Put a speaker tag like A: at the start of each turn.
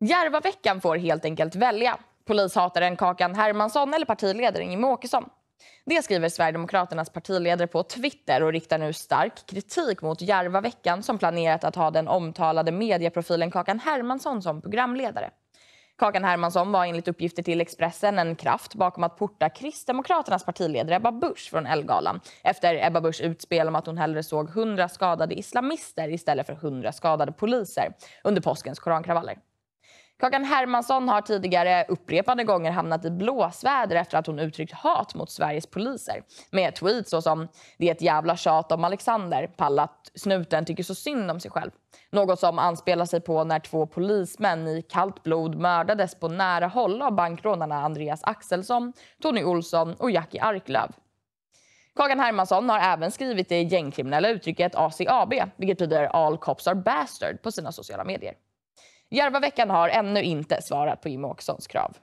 A: Järvaveckan får helt enkelt välja. Polishataren Kakan Hermansson eller partiledaren Jimmie Åkesson. Det skriver Sverigedemokraternas partiledare på Twitter och riktar nu stark kritik mot Järvaveckan som planerat att ha den omtalade medieprofilen Kakan Hermansson som programledare. Kakan Hermansson var enligt uppgifter till Expressen en kraft bakom att porta Kristdemokraternas partiledare Ebba Busch från Elgalan efter Ebba Buschs utspel om att hon hellre såg 100 skadade islamister istället för 100 skadade poliser under påskens korankravaller. Kakan Hermansson har tidigare upprepade gånger hamnat i blåsväder efter att hon uttryckt hat mot Sveriges poliser med tweets såsom “Det är ett jävla tjat om Alexander, pallat snuten tycker så synd om sig själv”. Något som anspelar sig på när två polismän i kallt blod mördades på nära håll av bankrånarna Andreas Axelsson, Tony Olsson och Jackie Arklöv. Kakan Hermansson har även skrivit det gängkriminella uttrycket ACAB, vilket betyder All Cops Are Bastard, på sina sociala medier. Järvaveckan har ännu inte svarat på Jimmie Åkessons krav.